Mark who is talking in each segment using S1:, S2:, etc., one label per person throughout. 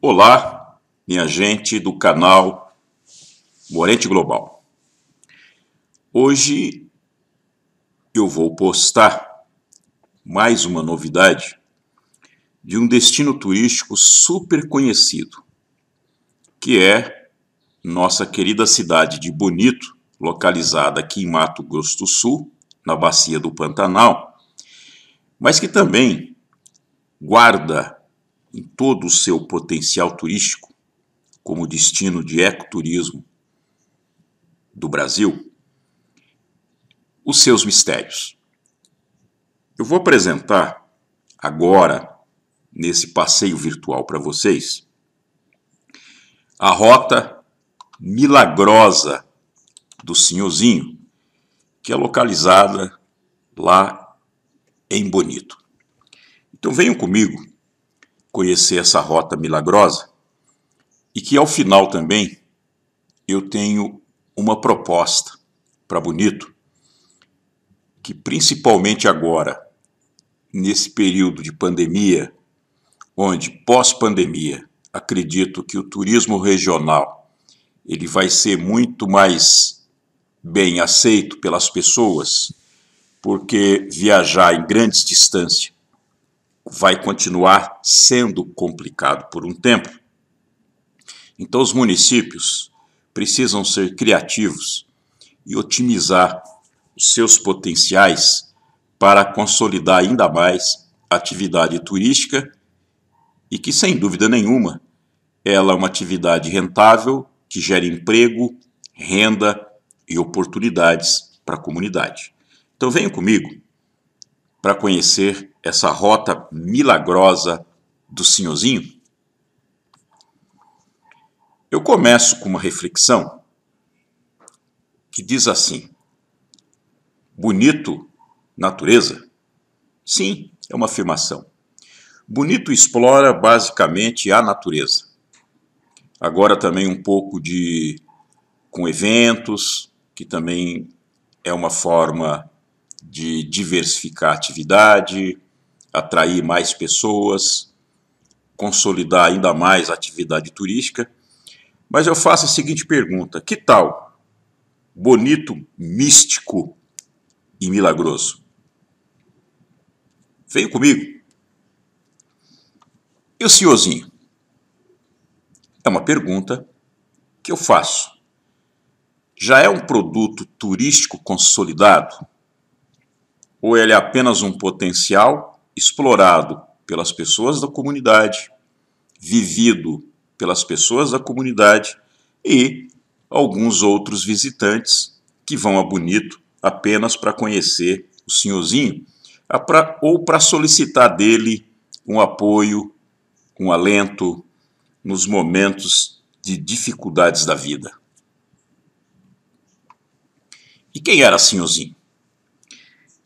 S1: Olá, minha gente do canal Morente Global. Hoje eu vou postar mais uma novidade de um destino turístico super conhecido, que é nossa querida cidade de Bonito, localizada aqui em Mato Grosso do Sul, na bacia do Pantanal, mas que também guarda em todo o seu potencial turístico, como destino de ecoturismo do Brasil, os seus mistérios. Eu vou apresentar agora, nesse passeio virtual para vocês, a rota milagrosa do Senhorzinho, que é localizada lá em Bonito. Então venham comigo conhecer essa rota milagrosa e que ao final também eu tenho uma proposta para Bonito, que principalmente agora, nesse período de pandemia, onde pós-pandemia, acredito que o turismo regional ele vai ser muito mais bem aceito pelas pessoas, porque viajar em grandes distâncias vai continuar sendo complicado por um tempo. Então, os municípios precisam ser criativos e otimizar os seus potenciais para consolidar ainda mais a atividade turística e que, sem dúvida nenhuma, ela é uma atividade rentável que gera emprego, renda e oportunidades para a comunidade. Então, venha comigo para conhecer essa rota milagrosa do Senhorzinho? Eu começo com uma reflexão que diz assim: bonito natureza? Sim, é uma afirmação. Bonito explora basicamente a natureza. Agora também um pouco de com eventos, que também é uma forma de diversificar a atividade, atrair mais pessoas, consolidar ainda mais a atividade turística. Mas eu faço a seguinte pergunta: que tal bonito, místico e milagroso? Veio comigo. E o senhorzinho? É uma pergunta que eu faço. Já é um produto turístico consolidado? ou ele é apenas um potencial explorado pelas pessoas da comunidade, vivido pelas pessoas da comunidade e alguns outros visitantes que vão a Bonito apenas para conhecer o senhorzinho ou para solicitar dele um apoio, um alento nos momentos de dificuldades da vida. E quem era senhorzinho?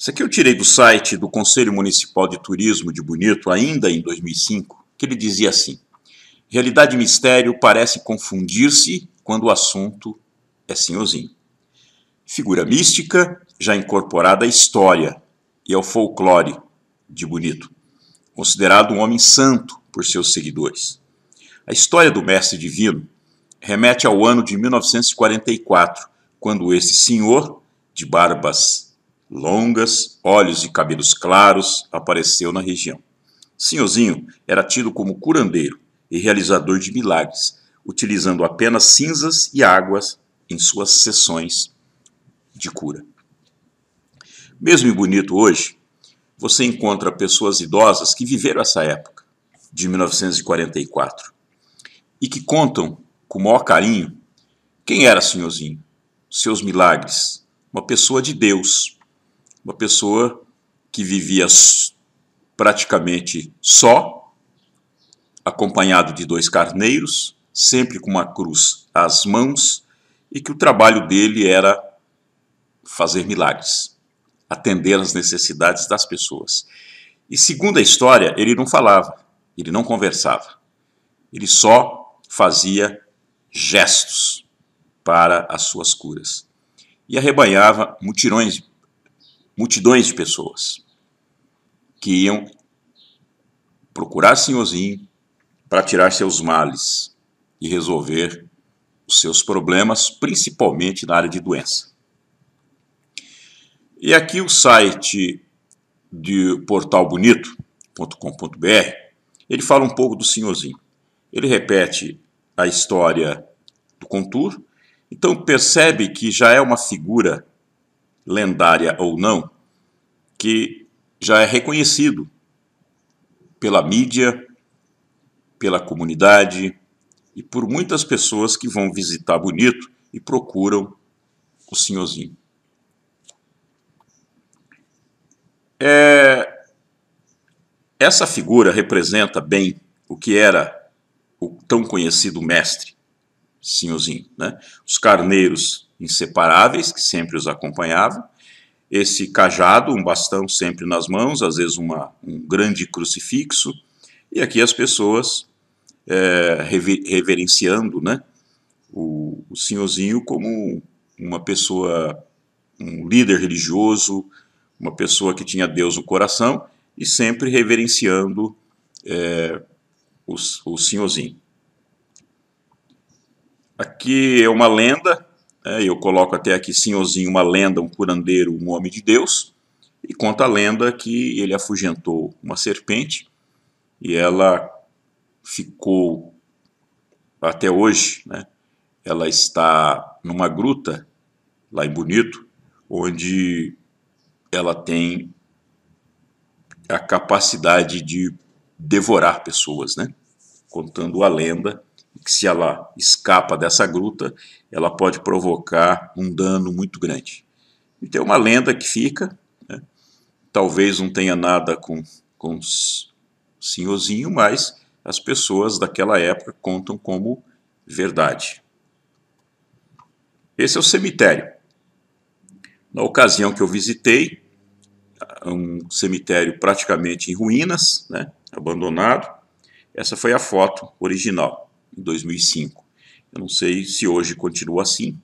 S1: Isso aqui eu tirei do site do Conselho Municipal de Turismo de Bonito, ainda em 2005, que ele dizia assim: Realidade e mistério parece confundir-se quando o assunto é senhorzinho. Figura mística já incorporada à história e ao folclore de Bonito, considerado um homem santo por seus seguidores. A história do mestre divino remete ao ano de 1944, quando esse senhor, de barbas longas, olhos e cabelos claros, apareceu na região. Senhorzinho era tido como curandeiro e realizador de milagres, utilizando apenas cinzas e águas em suas sessões de cura. Mesmo em Bonito hoje, você encontra pessoas idosas que viveram essa época, de 1944, e que contam com o maior carinho quem era Senhorzinho, seus milagres, uma pessoa de Deus, uma pessoa que vivia praticamente só, acompanhado de dois carneiros, sempre com uma cruz às mãos, e que o trabalho dele era fazer milagres, atender às necessidades das pessoas. E segundo a história, ele não falava, ele não conversava, ele só fazia gestos para as suas curas. E arrebanhava mutirões multidões de pessoas que iam procurar Senhorzinho para tirar seus males e resolver os seus problemas, principalmente na área de doença. E aqui o site de portalbonito.com.br, ele fala um pouco do Senhorzinho. Ele repete a história do Contur, então percebe que já é uma figura lendária ou não, que já é reconhecido pela mídia, pela comunidade e por muitas pessoas que vão visitar Bonito e procuram o senhorzinho. É, essa figura representa bem o que era o tão conhecido mestre, senhorzinho. Né? Os carneiros inseparáveis, que sempre os acompanhavam, esse cajado, um bastão sempre nas mãos, às vezes uma, um grande crucifixo, e aqui as pessoas é, rever, reverenciando né, o, o senhorzinho como uma pessoa, um líder religioso, uma pessoa que tinha Deus no coração e sempre reverenciando é, o, o senhorzinho. Aqui é uma lenda é, eu coloco até aqui Senhorzinho, uma lenda, um curandeiro, um homem de Deus. E conta a lenda que ele afugentou uma serpente e ela ficou até hoje, né? Ela está numa gruta lá em Bonito, onde ela tem a capacidade de devorar pessoas, né? Contando a lenda se ela escapa dessa gruta, ela pode provocar um dano muito grande. Então tem uma lenda que fica, né? talvez não tenha nada com, com senhorzinho, mas as pessoas daquela época contam como verdade. Esse é o cemitério. Na ocasião que eu visitei, um cemitério praticamente em ruínas, né, abandonado, essa foi a foto original em 2005. Eu não sei se hoje continua assim,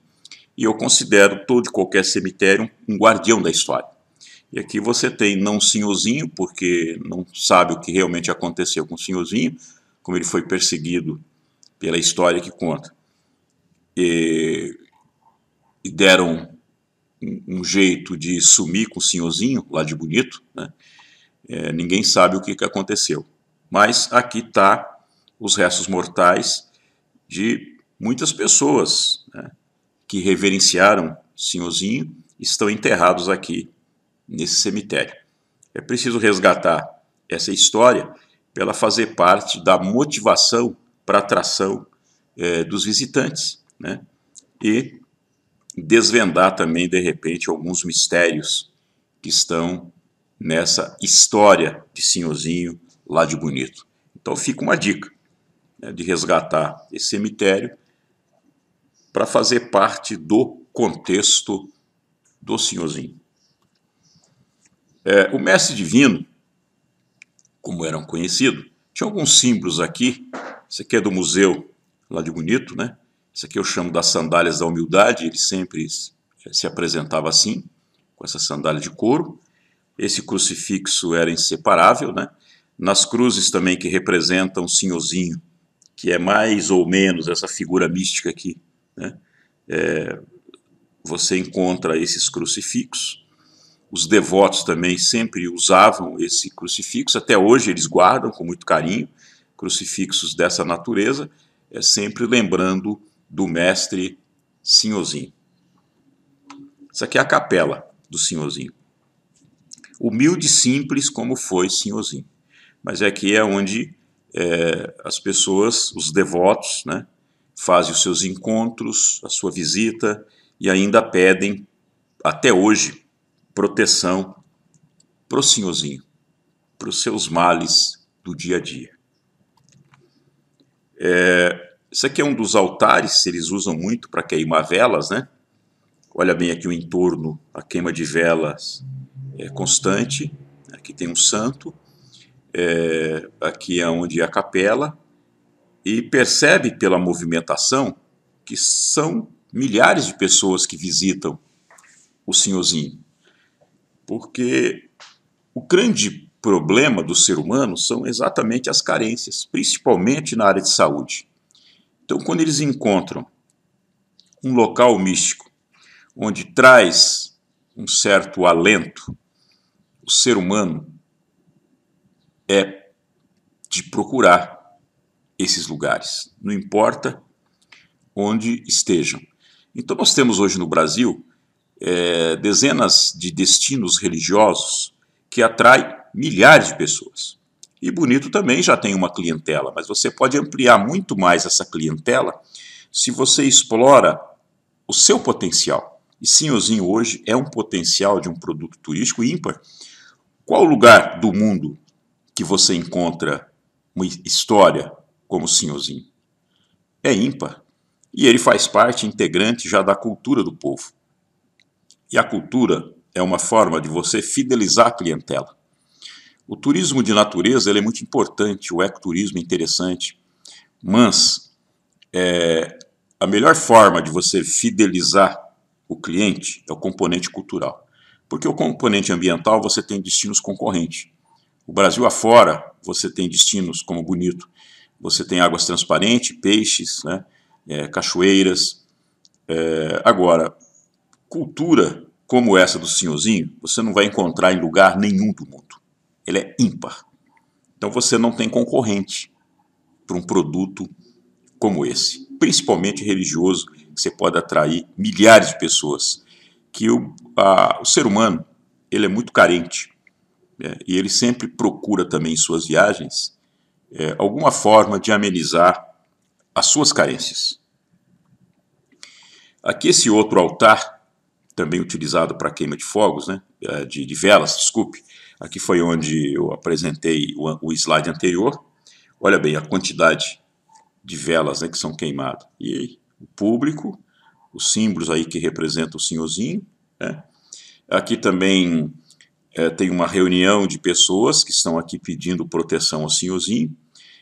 S1: e eu considero todo e qualquer cemitério um guardião da história. E aqui você tem não o senhorzinho, porque não sabe o que realmente aconteceu com o senhorzinho, como ele foi perseguido pela história que conta. E, e deram um, um, jeito de sumir com o senhorzinho, lá de bonito, né? é, ninguém sabe o que, que aconteceu. Mas aqui está os restos mortais de muitas pessoas né, que reverenciaram Senhorzinho estão enterrados aqui nesse cemitério. É preciso resgatar essa história para ela fazer parte da motivação para atração é, dos visitantes, né? E desvendar também de repente alguns mistérios que estão nessa história de Senhorzinho lá de Bonito. Então fica uma dica né, de resgatar esse cemitério para fazer parte do contexto do senhorzinho. É, o mestre divino, como eram conhecido, tinha alguns símbolos aqui. Esse aqui é do museu lá de Bonito, né? Esse aqui eu chamo das sandálias da humildade, ele sempre eh, se apresentava assim, com essa sandália de couro. Esse crucifixo era inseparável, né? Nas cruzes também que representam o senhorzinho que é mais ou menos essa figura mística aqui. Né? É, você encontra esses crucifixos. Os devotos também sempre usavam esse crucifixo, até hoje eles guardam com muito carinho crucifixos dessa natureza, é sempre lembrando do mestre Senhorzinho. Isso aqui é a capela do Senhorzinho. Humilde e simples como foi Senhorzinho. Mas aqui é, é onde é, as pessoas, os devotos, né, fazem os seus encontros, a sua visita e ainda pedem, até hoje, proteção para o senhorzinho, para os seus males do dia a dia. É, aqui é um dos altares, eles usam muito para queimar velas, né? Olha bem aqui o entorno, a queima de velas é constante. Aqui tem um santo é, aqui é onde é a capela, e percebe pela movimentação que são milhares de pessoas que visitam o senhorzinho. Porque o grande problema do ser humano são exatamente as carências, principalmente na área de saúde. Então, quando eles encontram um local místico onde traz um certo alento, o ser humano é de procurar esses lugares, não importa onde estejam. Então, nós temos hoje no Brasil é, dezenas de destinos religiosos que atraem milhares de pessoas. E Bonito também já tem uma clientela, mas você pode ampliar muito mais essa clientela se você explora o seu potencial. E Sinhozinho hoje é um potencial de um produto turístico ímpar. Qual lugar do mundo que você encontra uma história como o senhorzinho É ímpar. E ele faz parte integrante já da cultura do povo. E a cultura é uma forma de você fidelizar a clientela. O turismo de natureza é muito importante, o ecoturismo é interessante, mas é, a melhor forma de você fidelizar o cliente é o componente cultural. Porque o componente ambiental você tem destinos concorrentes. O Brasil afora, você tem destinos como Bonito, você tem águas transparentes, peixes, né, é, cachoeiras. É, agora, cultura como essa do senhorzinho, você não vai encontrar em lugar nenhum do mundo. Ele é ímpar. Então você não tem concorrente para um produto como esse, principalmente religioso, que você pode atrair milhares de pessoas. Que o, a, o ser humano ele é muito carente é, e ele sempre procura também em suas viagens é, alguma forma de amenizar as suas carências. Aqui esse outro altar, também utilizado para queima de fogos, né, é, de, de velas, desculpe, aqui foi onde eu apresentei o, o slide anterior. Olha bem a quantidade de velas né, que são queimadas. E o público, os símbolos aí que representam o senhorzinho. Né? Aqui também é, tem uma reunião de pessoas que estão aqui pedindo proteção ao senhorzinho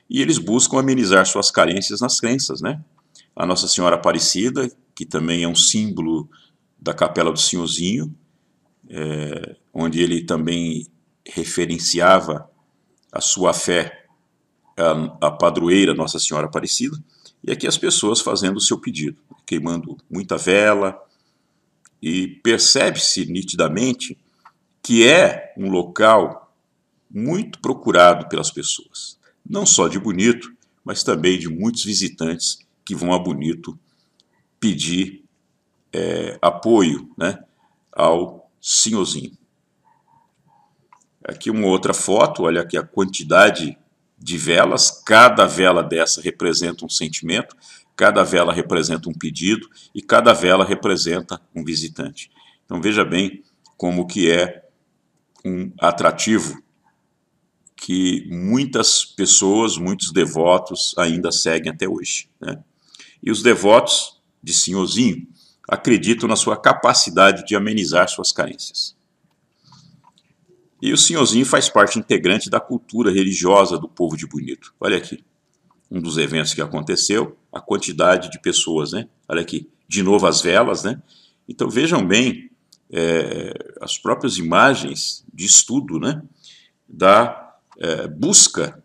S1: e eles buscam amenizar suas carências nas crenças, né? A Nossa Senhora Aparecida, que também é um símbolo da Capela do Senhorzinho, é, onde ele também referenciava a sua fé ah, a, à padroeira Nossa Senhora Aparecida, e aqui as pessoas fazendo o seu pedido, queimando muita vela, e percebe-se nitidamente que é um local muito procurado pelas pessoas, não só de Bonito, mas também de muitos visitantes que vão a Bonito pedir é, apoio né, ao senhorzinho. Aqui uma outra foto, olha aqui a quantidade de velas, cada vela dessa representa um sentimento, cada vela representa um pedido e cada vela representa um visitante. Então veja bem como que é um atrativo que muitas pessoas, muitos devotos ainda seguem até hoje. Né? E os devotos de Senhorzinho acreditam na sua capacidade de amenizar suas carências. E o Senhorzinho faz parte integrante da cultura religiosa do povo de Bonito. Olha aqui, um dos eventos que aconteceu, a quantidade de pessoas, né? Olha aqui, de novo as velas, né? Então vejam bem é, as próprias imagens de estudo né, da é, busca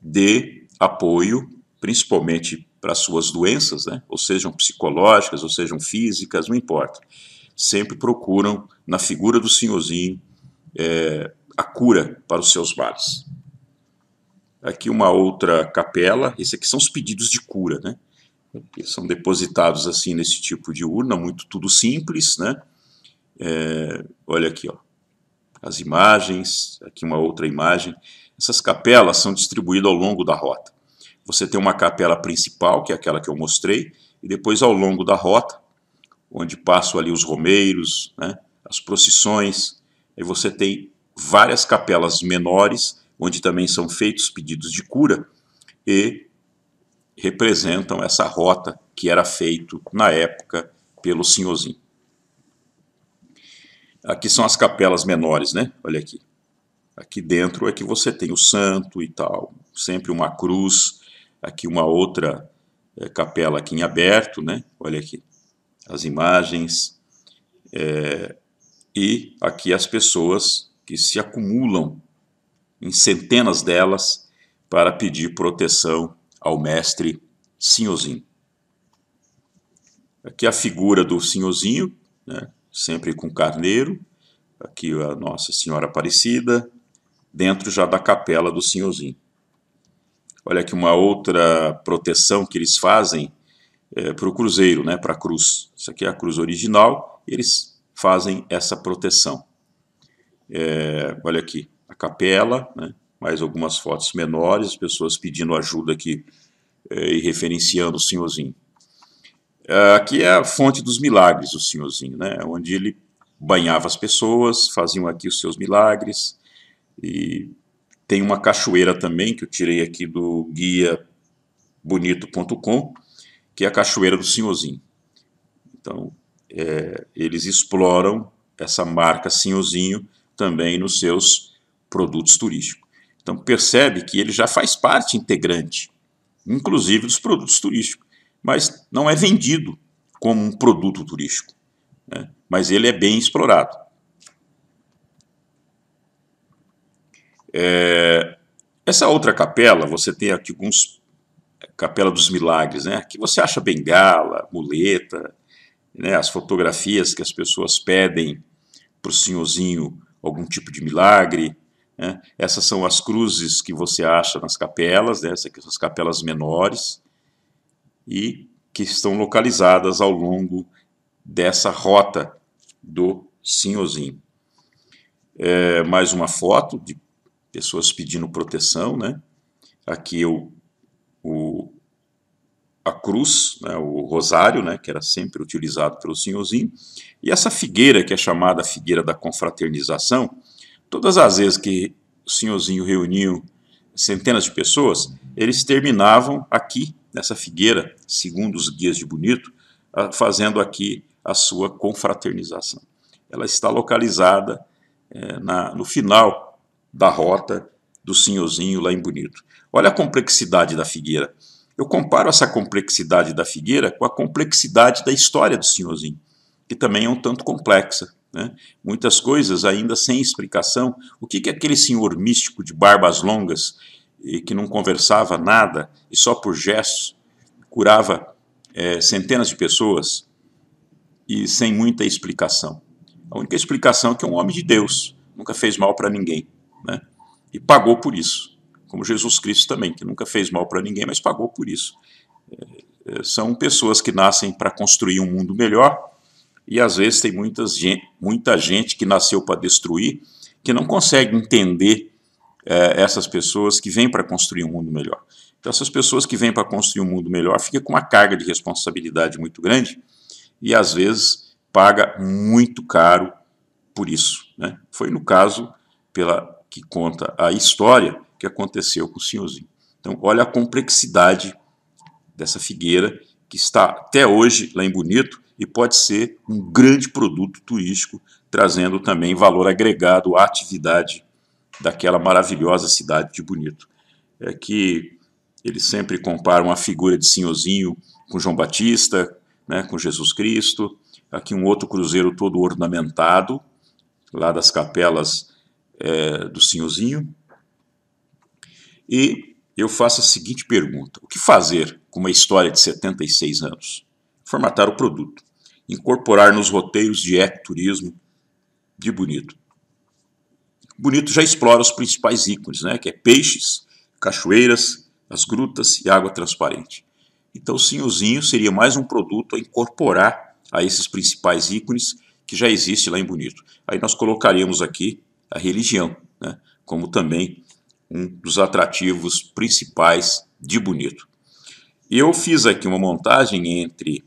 S1: de apoio, principalmente para suas doenças, né, ou sejam psicológicas, ou sejam físicas, não importa. Sempre procuram, na figura do senhorzinho, é, a cura para os seus males. Aqui uma outra capela, esse aqui são os pedidos de cura, né? são depositados assim nesse tipo de urna, muito tudo simples, né? É, olha aqui, ó, as imagens, aqui uma outra imagem. Essas capelas são distribuídas ao longo da rota. Você tem uma capela principal, que é aquela que eu mostrei, e depois ao longo da rota, onde passam ali os romeiros, né, as procissões, aí você tem várias capelas menores, onde também são feitos pedidos de cura, e representam essa rota que era feito na época pelo senhorzinho. Aqui são as capelas menores, né? Olha aqui. Aqui dentro é que você tem o santo e tal, sempre uma cruz, aqui uma outra é, capela aqui em aberto, né? Olha aqui as imagens é, e aqui as pessoas que se acumulam em centenas delas para pedir proteção ao mestre Sinhozinho. Aqui a figura do Sinhozinho, né? sempre com carneiro, aqui a Nossa Senhora Aparecida, dentro já da capela do Senhorzinho. Olha aqui uma outra proteção que eles fazem é, eh, para o cruzeiro, né, para a cruz. Isso aqui é a cruz original, eles fazem essa proteção. É, olha aqui, a capela, né, mais algumas fotos menores, pessoas pedindo ajuda aqui é, e referenciando o senhorzinho. Ah, aqui é a fonte dos milagres, o senhorzinho, né? onde ele banhava as pessoas, faziam aqui os seus milagres, e tem uma cachoeira também, que eu tirei aqui do guia bonito.com, que é a Cachoeira do Senhorzinho. Então, é, eles exploram essa marca Senhorzinho também nos seus produtos turísticos. Então, percebe que ele já faz parte integrante, inclusive dos produtos turísticos mas não é vendido como um produto turístico. Né? Mas ele é bem explorado. É, essa outra capela, você tem aqui alguns. É, capela dos Milagres, né? Aqui você acha bengala, muleta, né? as fotografias que as pessoas pedem para o senhorzinho algum tipo de milagre. Né? Essas são as cruzes que você acha nas capelas, né? essas, aqui, as capelas menores e que estão localizadas ao longo dessa rota do senhorzinho. É, mais uma foto de pessoas pedindo proteção, né? Aqui o, a cruz, né, o rosário, né, que era sempre utilizado pelo senhorzinho, e essa figueira que é chamada figueira da confraternização, todas as vezes que o senhorzinho reuniu centenas de pessoas, eles terminavam aqui nessa figueira, segundo os guias de Bonito, ah, fazendo aqui a sua confraternização. Ela está localizada é, na, no final da rota do senhorzinho lá em Bonito. Olha a complexidade da figueira. Eu comparo essa complexidade da figueira com a complexidade da história do senhorzinho, que também é um tanto complexa. Né? Muitas coisas ainda sem explicação. O que, que aquele senhor místico de barbas longas e que não conversava nada e só por gestos curava é, centenas de pessoas e sem muita explicação. A única explicação é que é um homem de Deus, nunca fez mal para ninguém, né? E pagou por isso, como Jesus Cristo também, que nunca fez mal para ninguém, mas pagou por isso. É, é são pessoas que nascem para construir um mundo melhor e às vezes tem muitas, muita gente que nasceu para destruir que não consegue entender é, essas pessoas que vêm para construir um mundo melhor. Então, essas pessoas que vêm para construir um mundo melhor ficam com uma carga de responsabilidade muito grande e, às vezes, paga muito caro por isso. Né? Foi no caso pela que conta a história que aconteceu com o senhorzinho. Então, olha a complexidade dessa figueira que está até hoje lá em Bonito e pode ser um grande produto turístico, trazendo também valor agregado à atividade daquela maravilhosa cidade de Bonito. É que eles sempre comparam a figura de Senhorzinho com João Batista, né, com Jesus Cristo. Aqui um outro cruzeiro todo ornamentado, lá das capelas é, do Senhorzinho. E eu faço a seguinte pergunta: o que fazer com uma história de 76 anos? Formatar o produto, incorporar nos roteiros de ecoturismo de bonito, Bonito já explora os principais ícones, né, que é peixes, cachoeiras, as grutas e água transparente. Então, o Sinhozinho seria mais um produto a incorporar a esses principais ícones que já existe lá em Bonito. Aí nós colocaríamos aqui a religião, né, como também um dos atrativos principais de Bonito. Eu fiz aqui uma montagem entre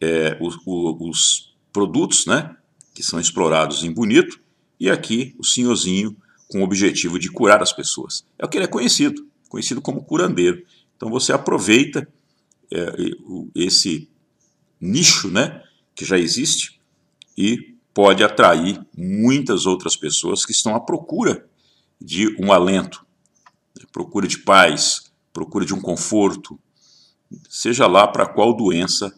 S1: é, eh, os, os produtos né, que são explorados em Bonito e aqui o senhorzinho com o objetivo de curar as pessoas. É o que ele é conhecido, conhecido como curandeiro. Então você aproveita é, esse nicho, né, que já existe e pode atrair muitas outras pessoas que estão à procura de um alento, né, procura de paz, procura de um conforto, seja lá para qual doença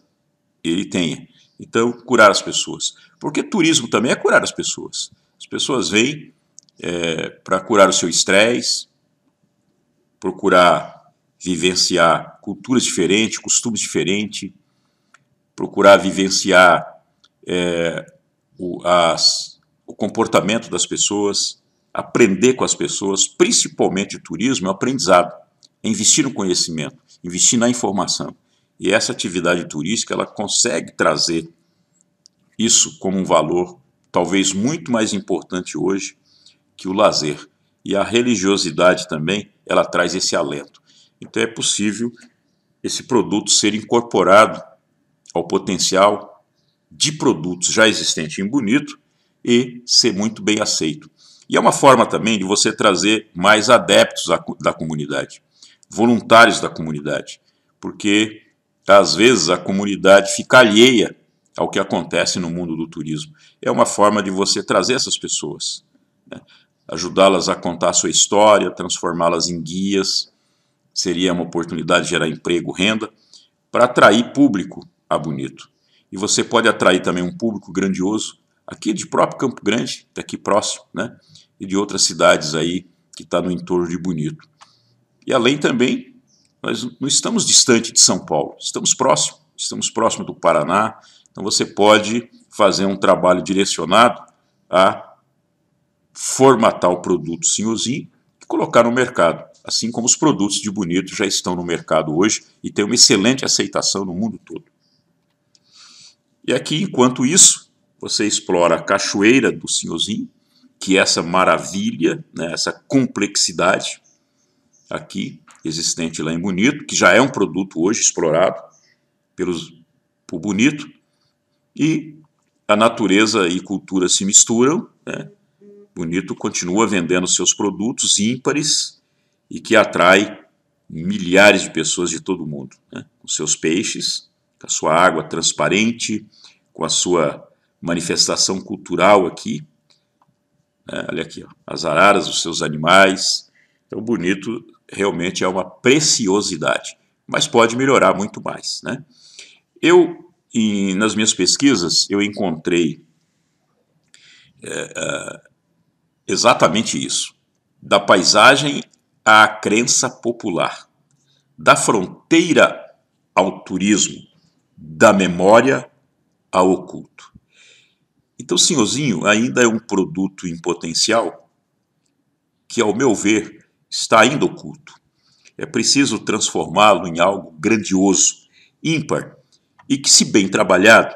S1: ele tenha. Então, curar as pessoas. Porque turismo também é curar as pessoas. As pessoas vêm é, para curar o seu estresse, procurar vivenciar culturas diferentes, costumes diferentes, procurar vivenciar é, o, as, o comportamento das pessoas, aprender com as pessoas, principalmente o turismo, é um aprendizado, é investir no conhecimento, investir na informação. E essa atividade turística ela consegue trazer isso como um valor talvez muito mais importante hoje que o lazer. E a religiosidade também, ela traz esse alento. Então é possível esse produto ser incorporado ao potencial de produtos já existente em Bonito e ser muito bem aceito. E é uma forma também de você trazer mais adeptos da comunidade, voluntários da comunidade, porque às vezes a comunidade fica alheia ao é que acontece no mundo do turismo. É uma forma de você trazer essas pessoas, né? ajudá-las a contar a sua história, transformá-las em guias. Seria uma oportunidade de gerar emprego, renda, para atrair público a Bonito. E você pode atrair também um público grandioso aqui de próprio Campo Grande, daqui próximo, né? E de outras cidades aí que está no entorno de Bonito. E além também, nós não estamos distante de São Paulo, estamos próximo, estamos próximo do Paraná, então você pode fazer um trabalho direcionado a formatar o produto senhorzinho e colocar no mercado. Assim como os produtos de Bonito já estão no mercado hoje e têm uma excelente aceitação no mundo todo. E aqui, enquanto isso, você explora a cachoeira do senhorzinho, que é essa maravilha, né, essa complexidade aqui existente lá em Bonito, que já é um produto hoje explorado pelos, por Bonito, e a natureza e cultura se misturam. Né? Bonito continua vendendo seus produtos ímpares e que atrai milhares de pessoas de todo o mundo, né? com seus peixes, com a sua água transparente, com a sua manifestação cultural aqui. Né? Olha aqui, ó, as araras, os seus animais. Então, bonito realmente é uma preciosidade, mas pode melhorar muito mais. Né? Eu e nas minhas pesquisas eu encontrei é, é, exatamente isso: da paisagem à crença popular, da fronteira ao turismo, da memória ao oculto. Então, senhorzinho, ainda é um produto em potencial que, ao meu ver, está ainda oculto. É preciso transformá-lo em algo grandioso, ímpar e que, se bem trabalhado,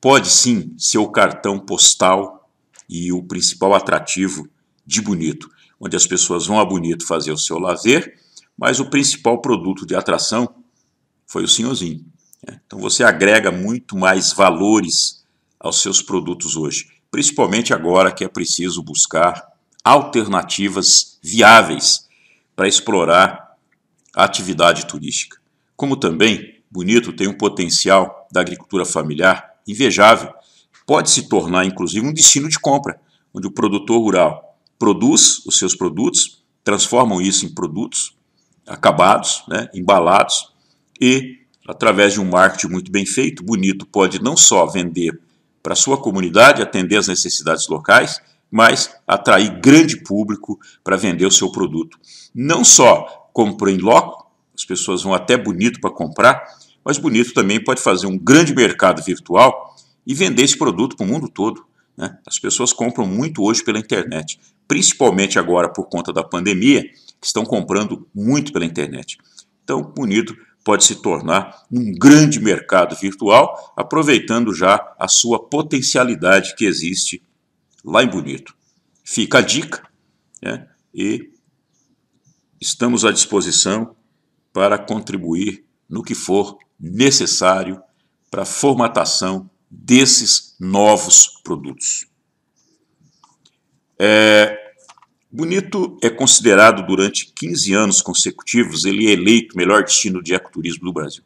S1: pode sim ser o cartão postal e o principal atrativo de Bonito, onde as pessoas vão a Bonito fazer o seu lazer, mas o principal produto de atração foi o senhorzinho. Né? Então você agrega muito mais valores aos seus produtos hoje, principalmente agora que é preciso buscar alternativas viáveis para explorar a atividade turística, como também Bonito tem um potencial da agricultura familiar invejável. Pode se tornar, inclusive, um destino de compra, onde o produtor rural produz os seus produtos, transformam isso em produtos acabados, né, embalados, e, através de um marketing muito bem feito, Bonito pode não só vender para sua comunidade, atender às necessidades locais, mas atrair grande público para vender o seu produto. Não só compra em loco, pessoas vão até bonito para comprar, mas bonito também pode fazer um grande mercado virtual e vender esse produto para o mundo todo. Né? As pessoas compram muito hoje pela internet, principalmente agora por conta da pandemia, que estão comprando muito pela internet. Então, Bonito pode se tornar um grande mercado virtual, aproveitando já a sua potencialidade que existe lá em Bonito. Fica a dica né? e estamos à disposição para contribuir no que for necessário para a formatação desses novos produtos. É, Bonito é considerado durante 15 anos consecutivos, ele é eleito o melhor destino de ecoturismo do Brasil.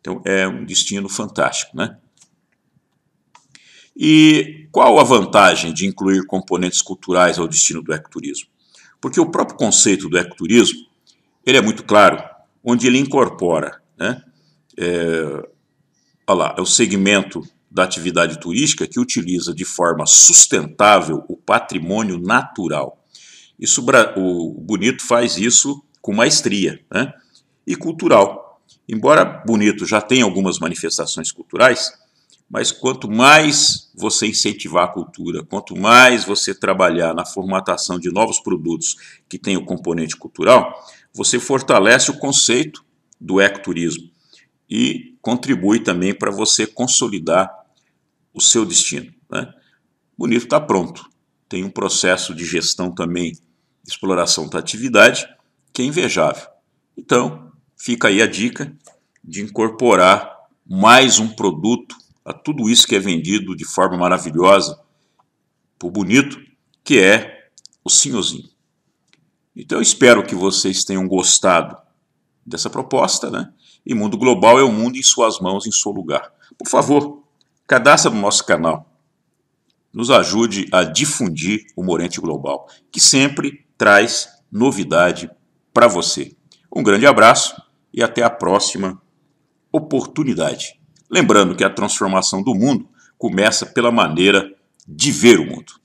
S1: Então é um destino fantástico, né? E qual a vantagem de incluir componentes culturais ao destino do ecoturismo? Porque o próprio conceito do ecoturismo ele é muito claro, onde ele incorpora, né, é, lá, é o segmento da atividade turística que utiliza de forma sustentável o patrimônio natural. Isso o Bonito faz isso com maestria, né? E cultural. Embora Bonito já tenha algumas manifestações culturais, mas quanto mais você incentivar a cultura, quanto mais você trabalhar na formatação de novos produtos que tenham componente cultural, você fortalece o conceito do ecoturismo e contribui também para você consolidar o seu destino. Né? Bonito está pronto. Tem um processo de gestão também, exploração da atividade, que é invejável. Então, fica aí a dica de incorporar mais um produto a tudo isso que é vendido de forma maravilhosa, por bonito, que é o Sinhozinho. Então eu espero que vocês tenham gostado dessa proposta, né? E Mundo Global é o mundo em suas mãos, em seu lugar. Por favor, cadastre no nosso canal. Nos ajude a difundir o Morente Global, que sempre traz novidade para você. Um grande abraço e até a próxima oportunidade. Lembrando que a transformação do mundo começa pela maneira de ver o mundo.